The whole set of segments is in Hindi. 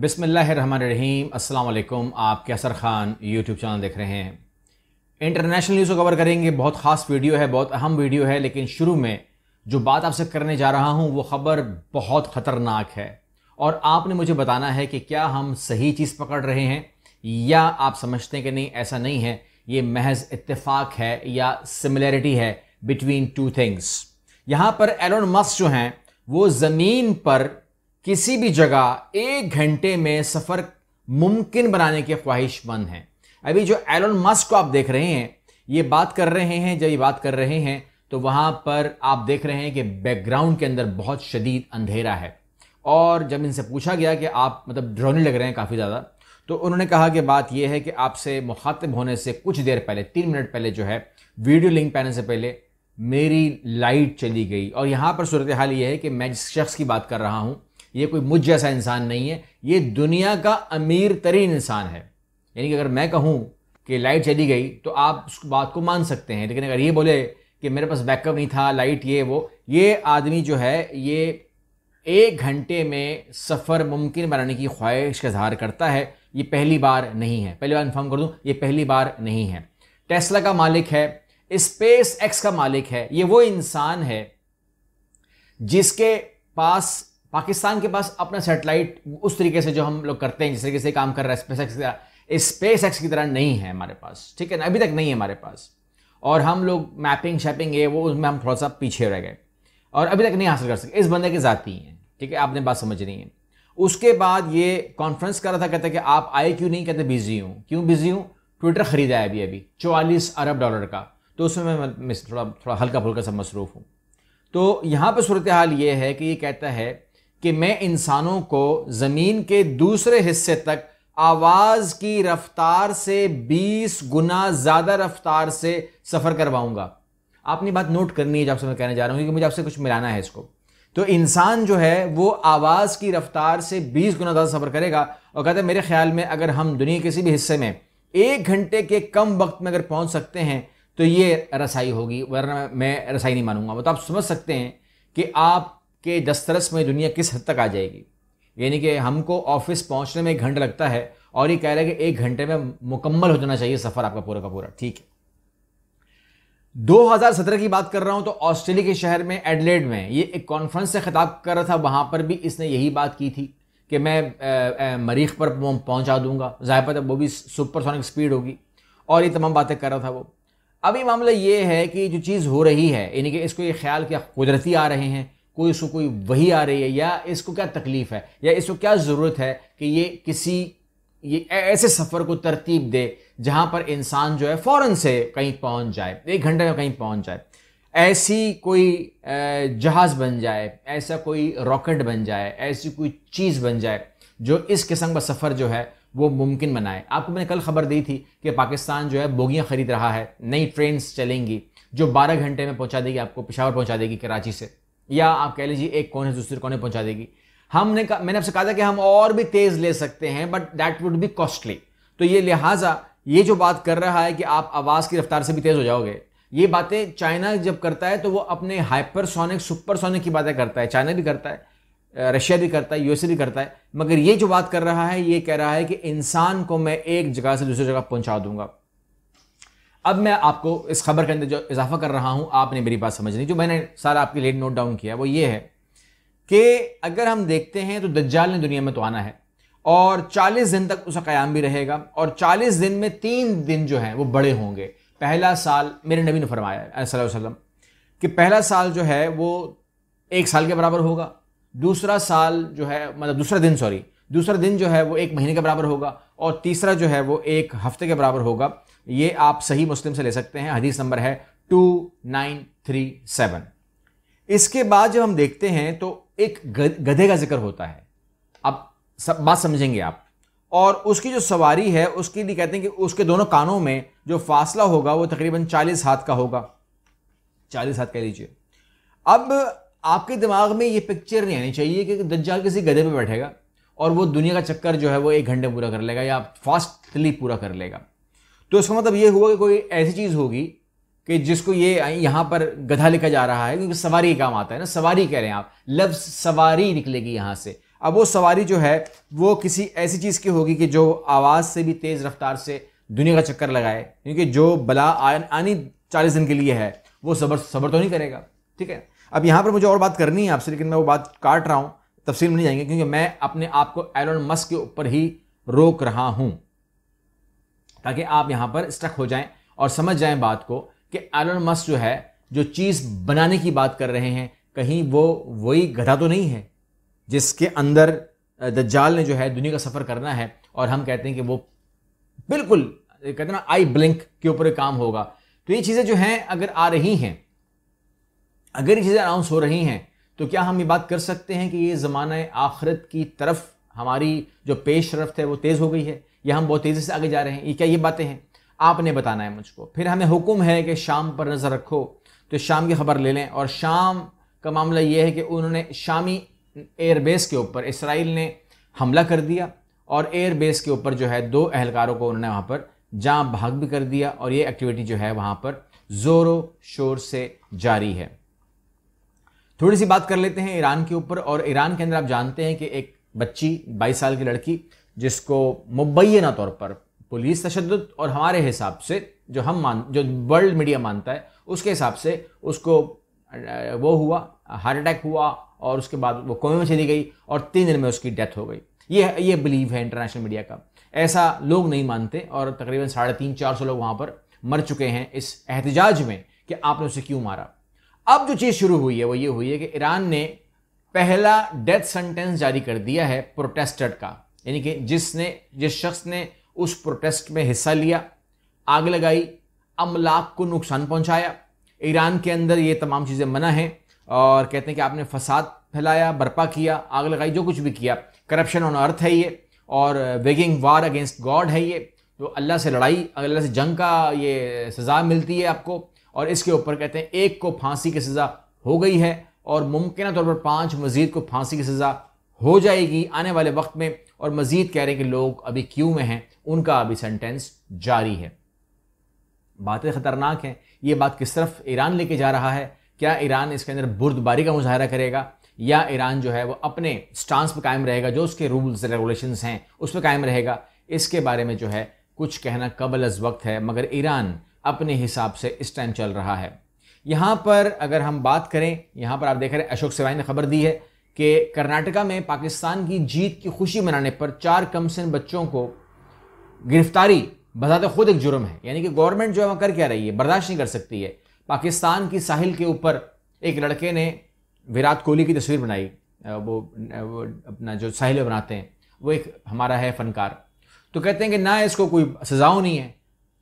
बिसमीम अल्लाम आप कैसर ख़ान यूट्यूब चैनल देख रहे हैं इंटरनेशनल न्यूज़ को कवर करेंगे बहुत ख़ास वीडियो है बहुत अहम वीडियो है लेकिन शुरू में जो बात आपसे करने जा रहा हूँ वो ख़बर बहुत ख़तरनाक है और आपने मुझे बताना है कि क्या हम सही चीज़ पकड़ रहे हैं या आप समझते हैं कि नहीं ऐसा नहीं है ये महज इतफाक़ है या सिमिलरिटी है बिटवीन टू थिंग्स यहाँ पर एलोन मस्क जो हैं वो ज़मीन पर किसी भी जगह एक घंटे में सफ़र मुमकिन बनाने के ख्वाहिशमंद हैं अभी जो एलोन मस्क को आप देख रहे हैं ये बात कर रहे हैं जब ये बात कर रहे हैं तो वहाँ पर आप देख रहे हैं कि बैकग्राउंड के अंदर बहुत शदीद अंधेरा है और जब इनसे पूछा गया कि आप मतलब ड्रोने लग रहे हैं काफ़ी ज़्यादा तो उन्होंने कहा कि बात यह है कि आपसे मुखातिब होने से कुछ देर पहले तीन मिनट पहले जो है वीडियो लिंक पाने से पहले मेरी लाइट चली गई और यहाँ पर सूरत हाल ये है कि मैं जिस शख्स की बात कर रहा हूँ ये कोई मुझ जैसा इंसान नहीं है ये दुनिया का अमीर तरीन इंसान है यानी कि अगर मैं कहूँ कि लाइट चली गई तो आप उस बात को मान सकते हैं लेकिन अगर ये बोले कि मेरे पास बैकअप नहीं था लाइट ये वो ये आदमी जो है ये एक घंटे में सफ़र मुमकिन बनाने की ख्वाहिश का इजहार करता है ये पहली बार नहीं है पहली बार इन्फॉर्म कर दूँ ये पहली बार नहीं है टेस्ला का मालिक है स्पेस एक्स का मालिक है ये वो इंसान है जिसके पास पाकिस्तान के पास अपना सेटेलाइट उस तरीके से जो हम लोग करते हैं जिस तरीके से काम कर रहा है स्पेस एक्स की तरह स्पेस एक्स की तरह नहीं है हमारे पास ठीक है ना अभी तक नहीं है हमारे पास और हम लोग मैपिंग शैपिंग ये वो उसमें हम थोड़ा सा पीछे रह गए और अभी तक नहीं हासिल कर सके इस बंदे की जाती हैं ठीक है आपने बात समझ रही है उसके बाद ये कॉन्फ्रेंस कर रहा था कहते कि आप आए क्यों नहीं कहते बिजी हूँ क्यों बिजी हूँ ट्विटर खरीदा है अभी अभी चौवालीस अरब डॉलर का तो उसमें मैं थोड़ा थोड़ा हल्का फुल्का सा मसरूफ़ हूँ तो यहाँ पर सूरत हाल ये है कि ये कहता है कि मैं इंसानों को ज़मीन के दूसरे हिस्से तक आवाज़ की रफ्तार से 20 गुना ज़्यादा रफ्तार से सफ़र करवाऊँगा आपने बात नोट करनी है जब से मैं कहने जा रहा हूँ क्योंकि मुझे आपसे कुछ मिलाना है इसको तो इंसान जो है वो आवाज़ की रफ्तार से 20 गुना ज़्यादा सफ़र करेगा और कहते हैं मेरे ख्याल में अगर हम दुनिया के किसी भी हिस्से में एक घंटे के कम वक्त में अगर पहुँच सकते हैं तो ये रसाई होगी वरना मैं रसाई नहीं मानूंगा मतलब आप समझ सकते हैं कि आप के दस्तरस में दुनिया किस हद तक आ जाएगी यानी कि हमको ऑफिस पहुंचने में एक घंटा लगता है और ये कह रहे हैं कि एक घंटे में मुकम्मल हो जाना चाहिए सफ़र आपका पूरा का पूरा ठीक है 2017 की बात कर रहा हूं तो ऑस्ट्रेलिया के शहर में एडलेड में ये एक कॉन्फ्रेंस से खिताब कर रहा था वहां पर भी इसने यही बात की थी कि मैं मरीख पर पहुंचा दूंगा जाहिर है वो भी सुपरसोनिक स्पीड होगी और ये तमाम बातें कर रहा था वो अभी मामला ये है कि जो चीज़ हो रही है यानी कि इसको ये ख्याल क्या कुदरती आ रहे हैं कोई उसको कोई वही आ रही है या इसको क्या तकलीफ़ है या इसको क्या ज़रूरत है कि ये किसी ये ऐसे सफ़र को तरतीब दे जहाँ पर इंसान जो है फ़ौर से कहीं पहुँच जाए एक घंटे में कहीं पहुँच जाए ऐसी कोई जहाज़ बन जाए ऐसा कोई रॉकेट बन जाए ऐसी कोई चीज़ बन जाए जो इस किस्म का सफ़र जो है वो मुमकिन बनाए आपको मैंने कल खबर दी थी कि पाकिस्तान जो है बोगियाँ ख़रीद रहा है नई ट्रेन चलेंगी जो 12 घंटे में पहुंचा देगी आपको पिशावर पहुंचा देगी कराची से या आप कह लीजिए एक कोने से दूसरे कोने पहुंचा देगी हमने कहा मैंने आपसे कहा था कि हम और भी तेज़ ले सकते हैं but that would be costly तो ये लिहाजा ये जो बात कर रहा है कि आप आवाज़ की रफ्तार से भी तेज़ हो जाओगे ये बातें चाइना जब करता है तो वो अपने हाइपरसोनिक सुपरसोनिक की बातें करता है चाइना भी करता है रशिया भी करता है यूएसए भी करता है मगर ये जो बात कर रहा है ये कह रहा है कि इंसान को मैं एक जगह से दूसरी जगह पहुंचा दूंगा अब मैं आपको इस खबर के अंदर जो इजाफा कर रहा हूं आपने मेरी बात समझ ली जो मैंने सारा आपके लिए नोट डाउन किया वो ये है कि अगर हम देखते हैं तो दज्जाल ने दुनिया में तो आना है और 40 दिन तक उसका क़्याम भी रहेगा और 40 दिन में तीन दिन जो है वो बड़े होंगे पहला साल मेरे नबी ने फरमाया है वसल्लम कि पहला साल जो है वो एक साल के बराबर होगा दूसरा साल जो है मतलब दूसरा दिन सॉरी दूसरा दिन जो है वो एक महीने के बराबर होगा और तीसरा जो है वो एक हफ्ते के बराबर होगा ये आप सही मुस्लिम से ले सकते हैं हदीस नंबर है टू नाइन थ्री सेवन इसके बाद जब हम देखते हैं तो एक गधे का जिक्र होता है अब सब बात समझेंगे आप और उसकी जो सवारी है उसकी भी कहते हैं कि उसके दोनों कानों में जो फासला होगा वो तकरीबन चालीस हाथ का होगा चालीस हाथ कह लीजिए अब आपके दिमाग में ये पिक्चर नहीं आनी चाहिए कि दज्जाल किसी गधे पे बैठेगा और वो दुनिया का चक्कर जो है वो एक घंटे पूरा कर लेगा या फास्टली पूरा कर लेगा तो इसका मतलब ये हुआ कि कोई ऐसी चीज़ होगी कि जिसको ये यहाँ पर गधा लिखा जा रहा है क्योंकि सवारी काम आता है ना सवारी कह रहे हैं आप लफ्ज़ सवारी निकलेगी यहाँ से अब वो सवारी जो है वो किसी ऐसी चीज़ की होगी कि जो आवाज़ से भी तेज़ रफ्तार से दुनिया का चक्कर लगाए क्योंकि जो बला आनी चालीस दिन के लिए है वो सबर सबर तो नहीं करेगा ठीक है अब यहाँ पर मुझे और बात करनी है आपसे लेकिन मैं वो बात काट रहा हूँ तफसील में नहीं जाएंगे क्योंकि मैं अपने आप को एलोन मस्क के ऊपर ही रोक रहा हूँ ताकि आप यहाँ पर स्ट्रक हो जाएं और समझ जाएं बात को कि एलन मस्क जो है जो चीज़ बनाने की बात कर रहे हैं कहीं वो वही गधा तो नहीं है जिसके अंदर दज्जाल ने जो है दुनिया का सफ़र करना है और हम कहते हैं कि वो बिल्कुल कहते हैं ना आई ब्लिंक के ऊपर काम होगा तो ये चीज़ें जो हैं अगर आ रही हैं अगर ये चीज़ें अनाउंस हो रही हैं तो क्या हम ये बात कर सकते हैं कि ये ज़माना आखरत की तरफ हमारी जो पेश रफ्त है वो तेज़ हो गई है या हम बहुत तेज़ी से आगे जा रहे हैं ये क्या ये बातें हैं आपने बताना है मुझको फिर हमें हुक्म है कि शाम पर नज़र रखो तो शाम की खबर ले लें और शाम का मामला ये है कि उन्होंने शामी एयरबेस के ऊपर इसराइल ने हमला कर दिया और एयरबेस के ऊपर जो है दो एहलकारों को उन्होंने वहाँ पर जहाँ भाग भी कर दिया और ये एक्टिविटी जो है वहाँ पर ज़ोरों शोर से जारी है थोड़ी सी बात कर लेते हैं ईरान के ऊपर और ईरान के अंदर आप जानते हैं कि एक बच्ची बाईस साल की लड़की जिसको मुबैना तौर पर पुलिस तशद और हमारे हिसाब से जो हम मान जो वर्ल्ड मीडिया मानता है उसके हिसाब से उसको वो हुआ हार्ट अटैक हुआ और उसके बाद वो कोमे में चली गई और तीन दिन में उसकी डेथ हो गई ये ये बिलीव है इंटरनेशनल मीडिया का ऐसा लोग नहीं मानते और तकरीबन साढ़े तीन चार सौ लोग वहाँ पर मर चुके हैं इस एहतजाज में कि आपने उसे क्यों मारा अब जो चीज़ शुरू हुई है वो ये हुई है कि ईरान ने पहला डेथ सेंटेंस जारी कर दिया है प्रोटेस्टर का यानी कि जिसने जिस शख्स ने उस प्रोटेस्ट में हिस्सा लिया आग लगाई अमलाक को नुकसान पहुंचाया ईरान के अंदर ये तमाम चीज़ें मना हैं और कहते हैं कि आपने फसाद फैलाया बर्पा किया आग लगाई जो कुछ भी किया करप्शन ऑन अर्थ है ये और वेगिंग वार अगेंस्ट गॉड है ये तो अल्लाह से लड़ाई अल्लाह से जंग का ये सज़ा मिलती है आपको और इसके ऊपर कहते हैं एक को फांसी की सज़ा हो गई है और मुमकिन तौर पर पाँच मजीद को फांसी की सज़ा हो जाएगी आने वाले वक्त में और मजीद कह रहे हैं कि लोग अभी क्यों में हैं उनका अभी सेंटेंस जारी है बातें ख़तरनाक हैं ये बात किस तरफ ईरान लेके जा रहा है क्या ईरान इसके अंदर बुर्दबारी का मुजाहरा करेगा या ईरान जो है वो अपने स्टांस पर कायम रहेगा जो उसके रूल्स रेगुलेशन हैं उस पर कायम रहेगा इसके बारे में जो है कुछ कहना कबल अज वक्त है मगर ईरान अपने हिसाब से इस टाइम चल रहा है यहाँ पर अगर हम बात करें यहाँ पर आप देख रहे हैं अशोक सिवाई ने खबर दी है कि कर्नाटका में पाकिस्तान की जीत की खुशी मनाने पर चार कमसिन बच्चों को गिरफ्तारी बजाते खुद एक जुर्म है यानी कि गवर्नमेंट जो है वह कर क्या रही है बर्दाश्त नहीं कर सकती है पाकिस्तान की साहिल के ऊपर एक लड़के ने विराट कोहली की तस्वीर बनाई वो, वो अपना जो साहिल बनाते हैं वो एक हमारा है फनकार तो कहते हैं कि ना इसको कोई सजाओं नहीं है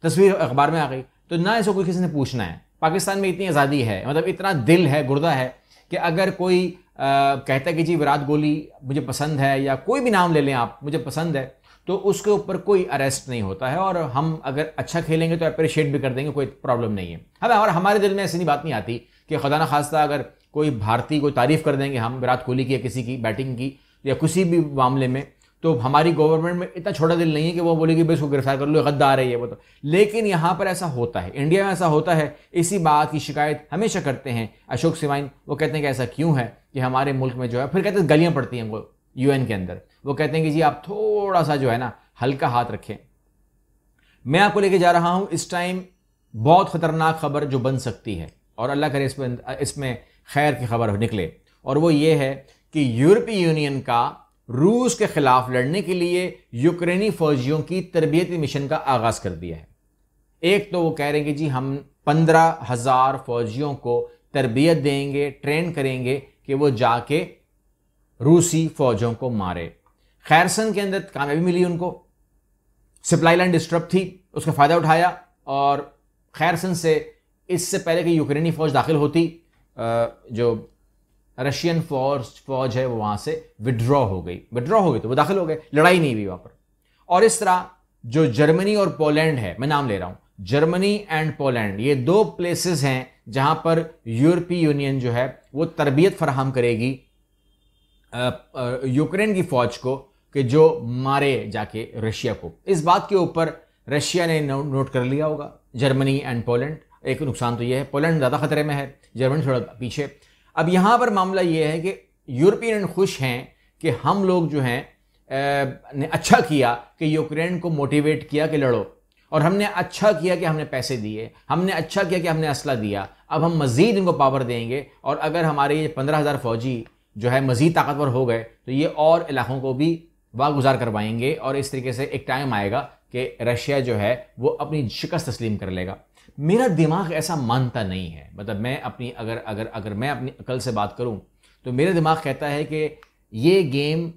तस्वीर अखबार में आ गई तो ना इसको कोई किसी ने पूछना है पाकिस्तान में इतनी आज़ादी है मतलब इतना दिल है गुर्दा है कि अगर कोई आ, कहता है कि जी विराट कोहली मुझे पसंद है या कोई भी नाम ले लें आप मुझे पसंद है तो उसके ऊपर कोई अरेस्ट नहीं होता है और हम अगर अच्छा खेलेंगे तो अप्रिशिएट भी कर देंगे कोई प्रॉब्लम नहीं है हमें और हमारे दिल में ऐसी बात नहीं आती कि खुदा ना खास्ता अगर कोई भारतीय कोई तारीफ़ कर देंगे हम विराट कोहली की या किसी की बैटिंग की या किसी भी मामले में तो हमारी गवर्नमेंट में इतना छोटा दिल नहीं है कि वो बोले कि भाई उसको गिरफ्तार कर लो गद्दार है ये वो तो लेकिन यहाँ पर ऐसा होता है इंडिया में ऐसा होता है इसी बात की शिकायत हमेशा करते हैं अशोक सिवाइन वो कहते हैं कि ऐसा क्यों है कि हमारे मुल्क में जो है फिर कहते हैं गलियाँ पड़ती हैं वो यू के अंदर वो कहते हैं कि जी आप थोड़ा सा जो है ना हल्का हाथ रखें मैं आपको लेके जा रहा हूँ इस टाइम बहुत ख़तरनाक खबर जो बन सकती है और अल्लाह करे इसमें इसमें खैर की खबर निकले और वो ये है कि यूरोपीय यूनियन का रूस के खिलाफ लड़ने के लिए यूक्रेनी फौजियों की तरबियती मिशन का आगाज कर दिया है एक तो वो कह रहे हैं कि जी हम पंद्रह हजार फौजियों को तरबियत देंगे ट्रेन करेंगे कि वो जाके रूसी फौजों को मारे खैरसन के अंदर कामयाबी मिली उनको सप्लाई लाइन डिस्टर्ब थी उसका फ़ायदा उठाया और खैरसन से इससे पहले कि यूक्रेनी फौज दाखिल होती जो रशियन फौज फौज है वो वहाँ से विड्रॉ हो गई विड्रॉ हो गई तो वो दाखिल हो गए लड़ाई नहीं हुई वहाँ पर और इस तरह जो जर्मनी और पोलैंड है मैं नाम ले रहा हूँ जर्मनी एंड पोलैंड ये दो प्लेसेस हैं जहाँ पर यूरोपीय यूनियन जो है वो तरबियत फराहम करेगी यूक्रेन की फौज को कि जो मारे जाके रशिया को इस बात के ऊपर रशिया ने नोट कर लिया होगा जर्मनी एंड पोलैंड एक नुकसान तो यह है पोलैंड ज़्यादा खतरे में है जर्मनी थोड़ा पीछे अब यहाँ पर मामला ये है कि यूरोपियन खुश हैं कि हम लोग जो हैं ने अच्छा किया कि यूक्रेन को मोटिवेट किया कि लड़ो और हमने अच्छा किया कि हमने पैसे दिए हमने अच्छा किया कि हमने असला दिया अब हम मज़ीद इनको पावर देंगे और अगर हमारे ये पंद्रह हज़ार फौजी जो है मज़ीद ताकतवर हो गए तो ये और इलाकों को भी वागुजार करवाएंगे और इस तरीके से एक टाइम आएगा कि रशिया जो है वो अपनी शिकस्त तस्लीम कर लेगा मेरा दिमाग ऐसा मानता नहीं है मतलब मैं अपनी अगर अगर अगर मैं अपनी अकल से बात करूं तो मेरा दिमाग कहता है कि ये गेम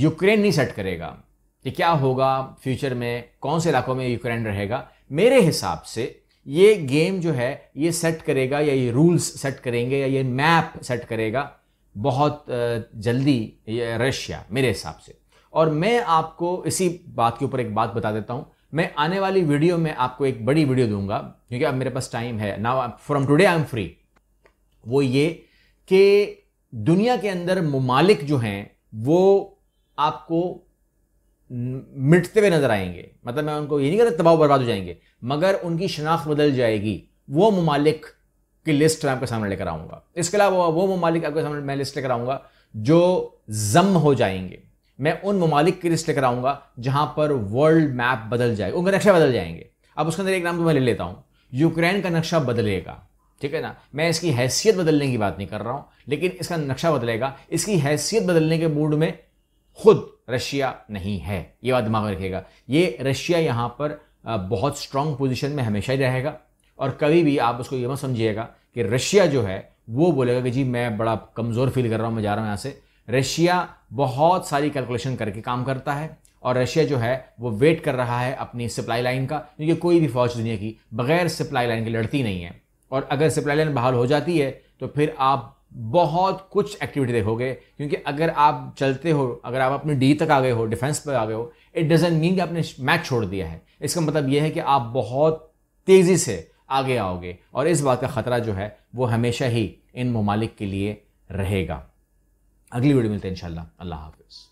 यूक्रेन नहीं सेट करेगा कि क्या होगा फ्यूचर में कौन से इलाकों में यूक्रेन रहेगा मेरे हिसाब से ये गेम जो है ये सेट करेगा या ये रूल्स सेट करेंगे या ये मैप सेट करेगा बहुत जल्दी रशिया मेरे हिसाब से और मैं आपको इसी बात के ऊपर एक बात बता देता हूँ मैं आने वाली वीडियो में आपको एक बड़ी वीडियो दूंगा क्योंकि अब मेरे पास टाइम है now from today I am free वो ये कि दुनिया के अंदर ममालिक जो हैं वो आपको मिटते हुए नजर आएंगे मतलब मैं उनको ये नहीं कहता तबाह बर्बाद हो जाएंगे मगर उनकी शनाख्त बदल जाएगी वो ममालिक की लिस्ट मैं आपके सामने लेकर आऊँगा इसके अलावा वो ममालिक आपके सामने मैं लिस्ट लेकर आऊँगा जो जम हो जाएंगे मैं उन ममालिक की लिस्ट लेकर आऊँगा जहाँ पर वर्ल्ड मैप बदल जाए उनका नक्शा बदल जाएंगे अब उसके अंदर एक नाम तो मैं ले लेता हूँ यूक्रेन का नक्शा बदलेगा ठीक है ना मैं इसकी हैसियत बदलने की बात नहीं कर रहा हूँ लेकिन इसका नक्शा बदलेगा इसकी हैसियत बदलने के मूड में खुद रशिया नहीं है ये बात दिमाग में रखेगा ये रशिया यहाँ पर बहुत स्ट्रांग पोजीशन में हमेशा ही रहेगा और कभी भी आप उसको ये मत समझिएगा कि रशिया जो है वो बोलेगा कि जी मैं बड़ा कमज़ोर फील कर रहा हूँ मैं जा रहा हूँ यहाँ से रशिया बहुत सारी कैलकुलेशन करके काम करता है और रशिया जो है वो वेट कर रहा है अपनी सप्लाई लाइन का क्योंकि कोई भी फौज दुनिया की बगैर सप्लाई लाइन की लड़ती नहीं है और अगर सप्लाई लाइन बहाल हो जाती है तो फिर आप बहुत कुछ एक्टिविटी देखोगे क्योंकि अगर आप चलते हो अगर आप अपने डी तक आ गए हो डिफेंस पर आ गए हो इट डजेंट मीन कि आपने मैच छोड़ दिया है इसका मतलब यह है कि आप बहुत तेज़ी से आगे आओगे और इस बात का ख़तरा जो है वो हमेशा ही इन ममालिक के लिए रहेगा अगली वीडियो मिलते हैं इंशाल्लाह अल्लाह हाफिज़